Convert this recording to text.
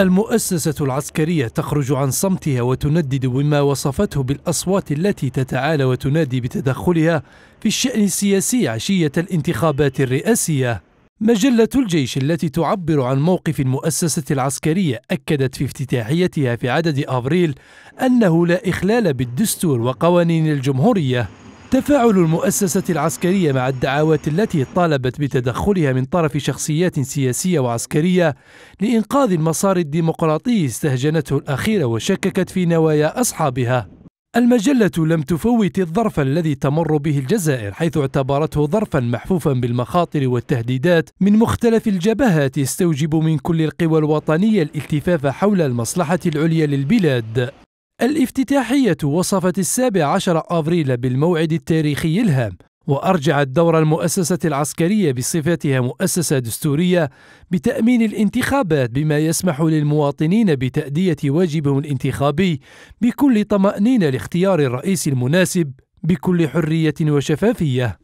المؤسسة العسكرية تخرج عن صمتها وتندد بما وصفته بالأصوات التي تتعالى وتنادي بتدخلها في الشأن السياسي عشية الانتخابات الرئاسية. مجلة الجيش التي تعبر عن موقف المؤسسة العسكرية أكدت في افتتاحيتها في عدد أبريل أنه لا إخلال بالدستور وقوانين الجمهورية تفاعل المؤسسة العسكرية مع الدعوات التي طالبت بتدخلها من طرف شخصيات سياسية وعسكرية لإنقاذ المسار الديمقراطي استهجنته الأخيرة وشككت في نوايا أصحابها المجلة لم تفوت الظرف الذي تمر به الجزائر حيث اعتبرته ظرفا محفوفا بالمخاطر والتهديدات من مختلف الجبهات يستوجب من كل القوى الوطنية الالتفاف حول المصلحة العليا للبلاد الافتتاحية وصفت السابع عشر أفريل بالموعد التاريخي الهام وأرجعت دور المؤسسة العسكرية بصفتها مؤسسة دستورية بتأمين الانتخابات بما يسمح للمواطنين بتأدية واجبهم الانتخابي بكل طمأنينة لاختيار الرئيس المناسب بكل حرية وشفافية